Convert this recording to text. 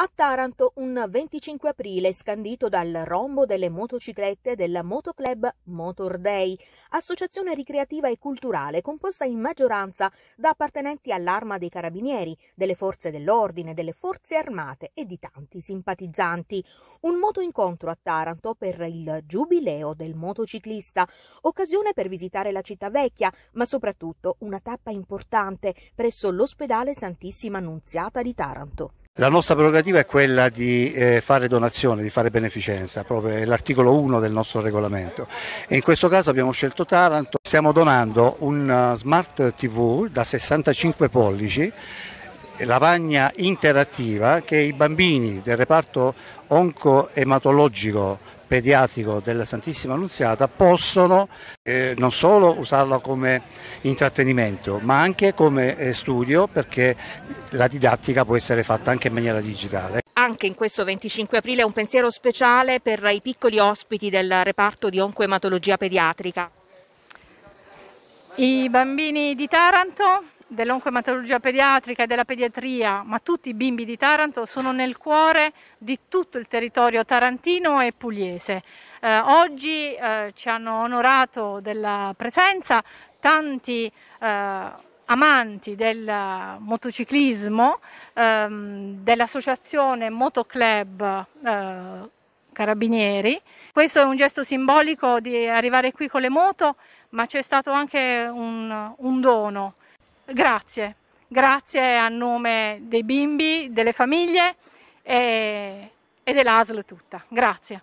A Taranto un 25 aprile scandito dal rombo delle motociclette del motoclub Motor Day, associazione ricreativa e culturale composta in maggioranza da appartenenti all'arma dei carabinieri, delle forze dell'ordine, delle forze armate e di tanti simpatizzanti. Un moto incontro a Taranto per il giubileo del motociclista, occasione per visitare la città vecchia, ma soprattutto una tappa importante presso l'ospedale Santissima Annunziata di Taranto. La nostra prerogativa è quella di eh, fare donazione, di fare beneficenza, proprio è l'articolo 1 del nostro regolamento. E in questo caso abbiamo scelto Taranto, stiamo donando un uh, smart TV da 65 pollici lavagna interattiva che i bambini del reparto oncoematologico pediatrico della Santissima Annunziata possono eh, non solo usarla come intrattenimento ma anche come eh, studio perché la didattica può essere fatta anche in maniera digitale. Anche in questo 25 aprile un pensiero speciale per i piccoli ospiti del reparto di oncoematologia pediatrica. I bambini di Taranto dell'oncoematologia pediatrica e della pediatria, ma tutti i bimbi di Taranto sono nel cuore di tutto il territorio tarantino e pugliese. Eh, oggi eh, ci hanno onorato della presenza tanti eh, amanti del motociclismo ehm, dell'associazione Motoclub eh, Carabinieri. Questo è un gesto simbolico di arrivare qui con le moto, ma c'è stato anche un, un dono grazie, grazie a nome dei bimbi, delle famiglie eh, e, e dell'ASL tutta. Grazie.